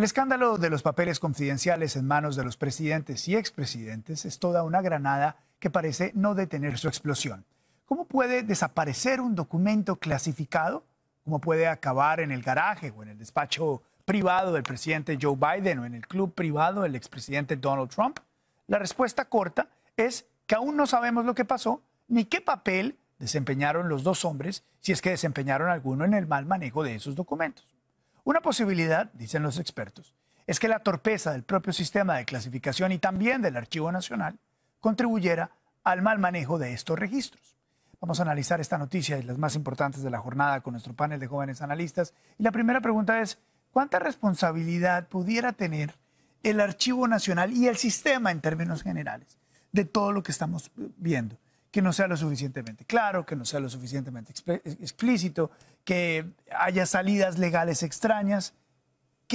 El escándalo de los papeles confidenciales en manos de los presidentes y expresidentes es toda una granada que parece no detener su explosión. ¿Cómo puede desaparecer un documento clasificado? ¿Cómo puede acabar en el garaje o en el despacho privado del presidente Joe Biden o en el club privado del expresidente Donald Trump? La respuesta corta es que aún no sabemos lo que pasó ni qué papel desempeñaron los dos hombres, si es que desempeñaron alguno en el mal manejo de esos documentos. Una posibilidad, dicen los expertos, es que la torpeza del propio sistema de clasificación y también del Archivo Nacional contribuyera al mal manejo de estos registros. Vamos a analizar esta noticia y las más importantes de la jornada con nuestro panel de jóvenes analistas. Y la primera pregunta es, ¿cuánta responsabilidad pudiera tener el Archivo Nacional y el sistema en términos generales de todo lo que estamos viendo? que no sea lo suficientemente claro, que no sea lo suficientemente explícito, que haya salidas legales extrañas.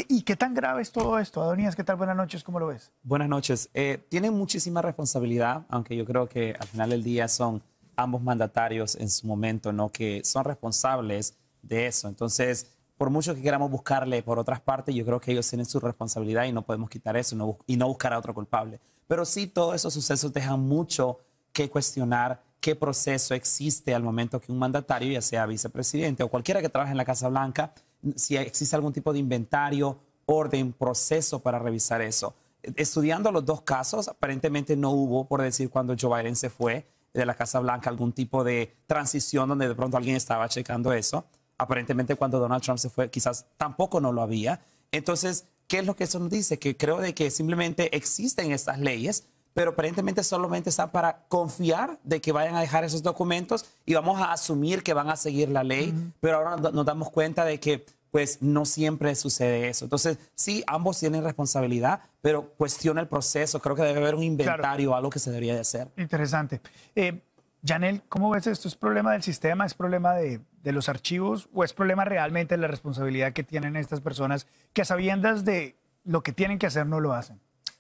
¿Y qué tan grave es todo esto? Adonías, ¿qué tal? Buenas noches, ¿cómo lo ves? Buenas noches. Eh, tienen muchísima responsabilidad, aunque yo creo que al final del día son ambos mandatarios en su momento, ¿no? Que son responsables de eso. Entonces, por mucho que queramos buscarle por otras partes, yo creo que ellos tienen su responsabilidad y no podemos quitar eso y no buscar a otro culpable. Pero sí, todos esos sucesos dejan mucho que cuestionar qué proceso existe al momento que un mandatario, ya sea vicepresidente o cualquiera que trabaje en la Casa Blanca, si existe algún tipo de inventario, orden, proceso para revisar eso. Estudiando los dos casos, aparentemente no hubo, por decir, cuando Joe Biden se fue de la Casa Blanca, algún tipo de transición donde de pronto alguien estaba checando eso. Aparentemente cuando Donald Trump se fue, quizás tampoco no lo había. Entonces, ¿qué es lo que eso nos dice? Que creo de que simplemente existen estas leyes, pero aparentemente solamente está para confiar de que vayan a dejar esos documentos y vamos a asumir que van a seguir la ley, pero ahora nos damos cuenta de que pues no siempre sucede eso. Entonces, sí, ambos tienen responsabilidad, pero cuestiona el proceso. Creo que debe haber un inventario, algo que se debería de hacer. Interesante. Eh, Janel, ¿cómo ves esto? ¿Es problema del sistema? ¿Es problema de, de los archivos? ¿O es problema realmente de la responsabilidad que tienen estas personas que a sabiendas de lo que tienen que hacer no lo hacen?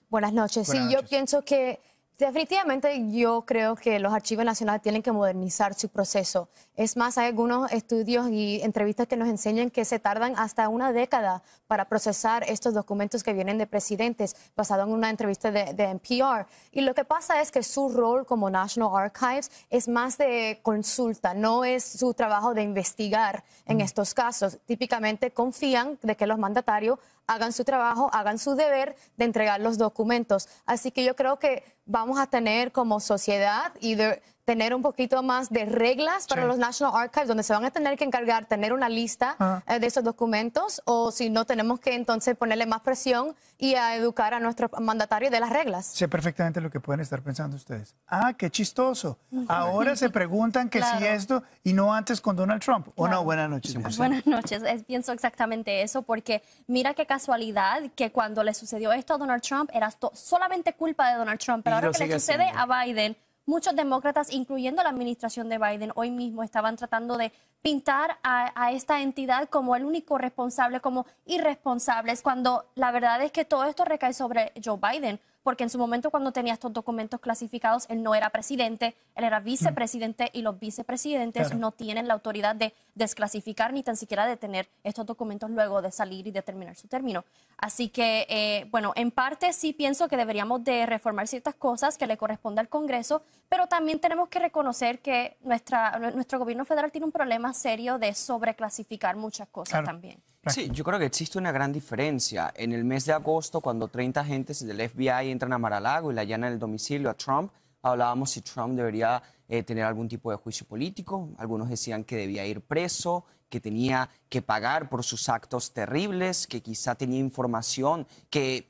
Buenas noches. sí, yo pienso que definitivamente yo creo que los archivos nacionales tienen que modernizar su proceso. Es más, hay algunos estudios y entrevistas que nos enseñan que se tardan hasta una década para procesar estos documentos que vienen de presidentes, basado en una entrevista de, NPR. Y lo que pasa es que su rol como National Archives es más de consulta, no es su trabajo de investigar en mm. estos casos. Típicamente confían de que los mandatarios hagan su trabajo, hagan su deber de entregar los documentos. Así que yo creo que vamos a tener como sociedad, de tener un poquito más de reglas para los National Archives, donde se van a tener que encargar tener una lista ah. eh, de esos documentos, o si no, tenemos que entonces ponerle más presión y a educar a nuestros mandatarios de las reglas. Sé perfectamente lo que pueden estar pensando ustedes. Ah, qué chistoso. Ahora se preguntan que si esto y no antes con Donald Trump. O no, buenas noches. Buenas noches. pienso exactamente eso, porque mira qué casualidad que cuando le sucedió esto a Donald Trump era solamente culpa de Donald Trump, pero ahora que le sucede a Biden muchos demócratas, incluyendo la administración de Biden, hoy mismo estaban tratando de pintar a, esta entidad como el único responsable, como irresponsables, cuando la verdad es que todo esto recae sobre Joe Biden porque en su momento cuando tenía estos documentos clasificados, él no era presidente, él era vicepresidente y los vicepresidentes no tienen la autoridad de desclasificar ni tan siquiera de tener estos documentos luego de salir y de terminar su término. Así que, eh, bueno, en parte sí pienso que deberíamos de reformar ciertas cosas que le corresponde al Congreso, pero también tenemos que reconocer que nuestra, nuestro gobierno federal tiene un problema serio de sobreclasificar muchas cosas también. Sí, yo creo que existe una gran diferencia. En el mes de agosto, cuando 30 agentes del FBI entran a Mar-a-Lago y le allanan el domicilio a Trump, hablábamos si Trump debería eh, tener algún tipo de juicio político. Algunos decían que debía ir preso, que tenía que pagar por sus actos terribles, que quizá tenía información que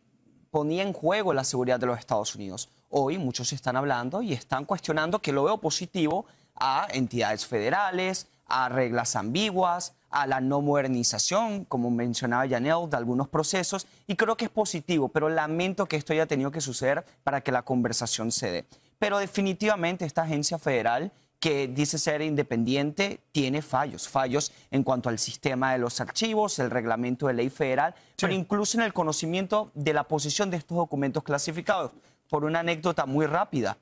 ponía en juego la seguridad de los Estados Unidos. Hoy muchos están hablando y están cuestionando que lo veo positivo a entidades federales, a reglas ambiguas, a la no modernización, como mencionaba Janel, de algunos procesos, y creo que es positivo, pero lamento que esto haya tenido que suceder para que la conversación se Pero definitivamente esta agencia federal que dice ser independiente tiene fallos, fallos en cuanto al sistema de los archivos, el reglamento de ley federal, pero incluso en el conocimiento de la posición de estos documentos clasificados. Por una anécdota muy rápida,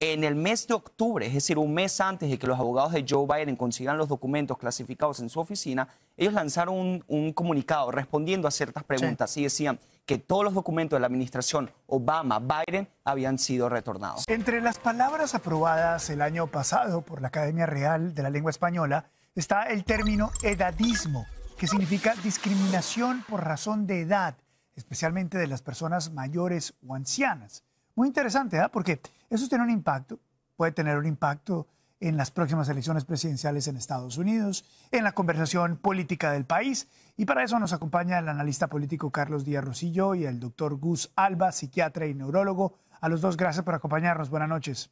en el mes de octubre, es decir, un mes antes de que los abogados de Joe Biden consigan los documentos clasificados en su oficina, ellos lanzaron un, comunicado respondiendo a ciertas preguntas y decían que todos los documentos de la administración Obama, Biden, habían sido retornados. Entre las palabras aprobadas el año pasado por la Academia Real de la Lengua Española está el término edadismo, que significa discriminación por razón de edad, especialmente de las personas mayores o ancianas. Muy interesante, ¿verdad? ¿ah? porque eso tiene un impacto, puede tener un impacto en las próximas elecciones presidenciales en Estados Unidos, en la conversación política del país. Y para eso nos acompaña el analista político Carlos Díaz Rosillo y el doctor Gus Alba, psiquiatra y neurólogo. A los dos, gracias por acompañarnos. Buenas noches.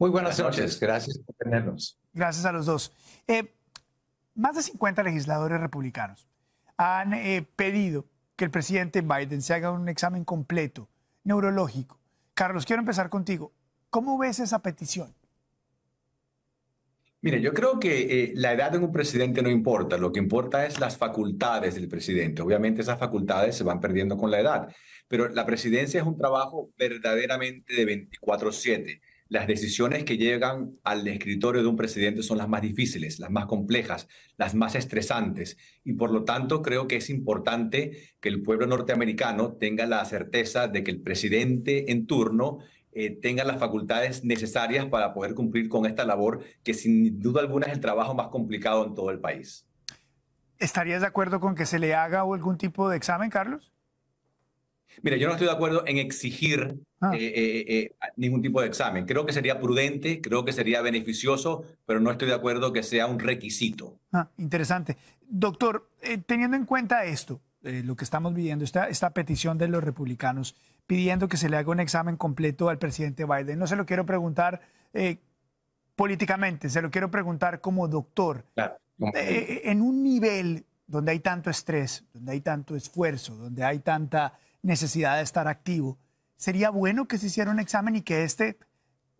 Muy buenas, noches. gracias por tenernos. Gracias a los dos. Eh, más de 50 legisladores republicanos han eh, pedido que el presidente Biden se haga un examen completo neurológico. Carlos, quiero empezar contigo. ¿Cómo ves esa petición? Mire, yo creo que eh, la edad de un presidente no importa, lo que importa es las facultades del presidente. Obviamente esas facultades se van perdiendo con la edad, pero la presidencia es un trabajo verdaderamente de 24/7. Las decisiones que llegan al escritorio de un presidente son las más difíciles, las más complejas, las más estresantes. Y por lo tanto creo que es importante que el pueblo norteamericano tenga la certeza de que el presidente en turno eh, tenga las facultades necesarias para poder cumplir con esta labor, que sin duda alguna es el trabajo más complicado en todo el país. ¿Estarías de acuerdo con que se le haga algún tipo de examen, Carlos? Mira, yo no eh, estoy de acuerdo en exigir ah. eh, eh, ningún tipo de examen. Creo que sería prudente, creo que sería beneficioso, pero no estoy de acuerdo que sea un requisito. Ah, interesante. Doctor, teniendo en cuenta esto, lo que estamos viviendo, esta, petición de los republicanos pidiendo que se le haga un examen completo al presidente Biden, no se lo quiero preguntar políticamente, se lo quiero preguntar como doctor. en un nivel donde hay tanto estrés, donde hay tanto esfuerzo, donde hay tanta necesidad de estar activo. Sería bueno que se hiciera un examen y que este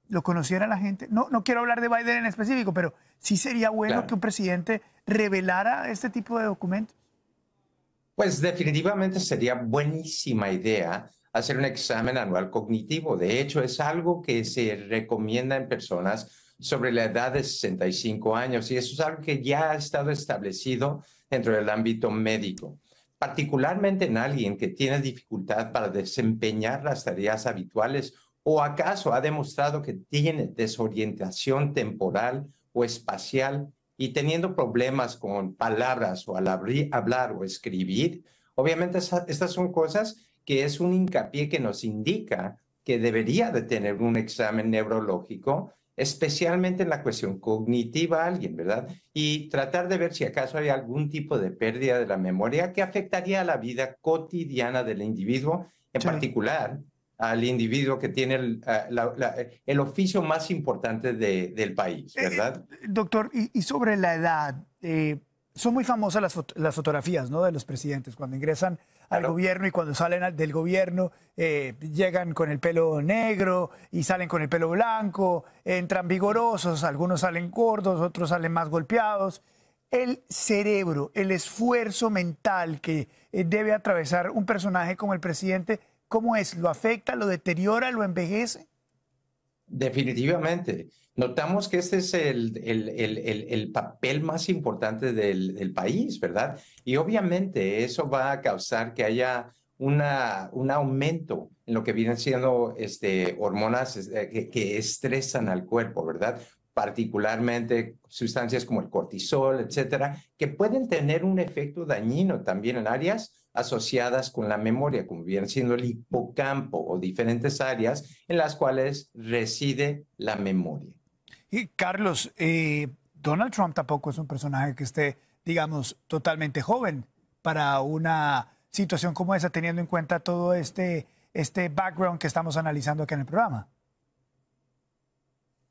lo conociera la gente. No, no quiero hablar de Biden en específico, pero sí sería bueno que un presidente revelara este tipo de documentos. Pues definitivamente sería buenísima idea hacer un examen anual cognitivo. De hecho, es algo que se recomienda en personas sobre la edad de 65 años y eso es algo que ya ha estado establecido dentro del ámbito médico particularmente en alguien que tiene dificultad para desempeñar las tareas habituales o acaso ha demostrado que tiene desorientación temporal o espacial y teniendo problemas con palabras o al hablar o escribir, obviamente estas son cosas que es un hincapié que nos indica que debería de tener un examen neurológico especialmente en la cuestión cognitiva alguien, ¿verdad? Y tratar de ver si acaso hay algún tipo de pérdida de la memoria que afectaría a la vida cotidiana del individuo, en particular al individuo que tiene el, ah, oficio más importante del país, eh, eh, ¿verdad? doctor, y, sobre la edad, eh, son muy famosas las, fotografías ¿no? de los presidentes. Cuando ingresan al gobierno y cuando salen del gobierno, eh, llegan con el pelo negro y salen con el pelo blanco, entran vigorosos, algunos salen gordos, otros salen más golpeados. El cerebro, el esfuerzo mental que eh, debe atravesar un personaje como el presidente, ¿cómo es? ¿Lo afecta, lo deteriora, lo envejece? Definitivamente. Notamos que este es el, papel más importante del, país, ¿verdad? Y obviamente eso va a causar que haya una, un aumento en lo que vienen siendo este, hormonas eh, que, que, estresan al cuerpo, ¿verdad? particularmente sustancias como el cortisol, etcétera, que pueden tener un efecto dañino también en áreas asociadas con la memoria, como bien siendo el hipocampo o diferentes áreas en las cuales reside la memoria. Y Carlos, eh, Donald Trump tampoco es un personaje que esté, digamos, totalmente joven para una situación como esa, teniendo en cuenta todo este, este background que estamos analizando aquí en el programa.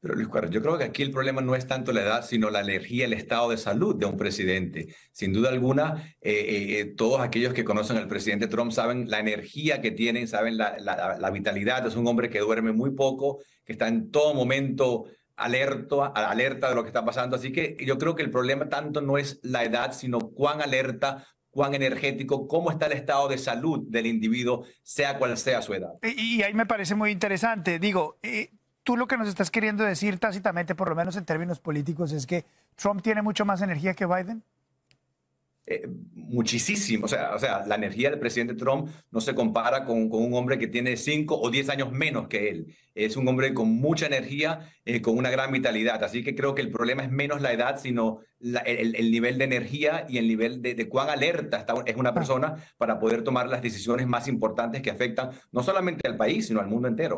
Pero Luis Carlos, yo creo que aquí el problema no es tanto la edad, sino la energía, el estado de salud de un presidente. Sin duda alguna, eh, eh, eh, todos aquellos que conocen al presidente Trump saben la energía que tiene, saben la, vitalidad. Es un hombre que duerme muy poco, que está en todo momento alerta de lo que está pasando. Así que yo creo que el problema tanto no es la edad, sino cuán alerta cuán energético, cómo está el estado de salud del individuo, sea cual sea su edad. Y, ahí me parece muy interesante. Digo, eh tú lo que nos estás queriendo decir tácitamente, por lo menos en términos políticos, es que Trump tiene mucho más energía que Biden? Eh, muchísimo. O sea, la energía del presidente Trump no se compara con, un hombre que tiene cinco o diez años menos que él. Es un hombre con mucha energía, eh, con una gran vitalidad. Así que creo que el problema es menos la edad, sino el, nivel de energía y el nivel de, cuán alerta está, es una ah. persona para poder tomar las decisiones más importantes que afectan no solamente al país, sino al mundo entero.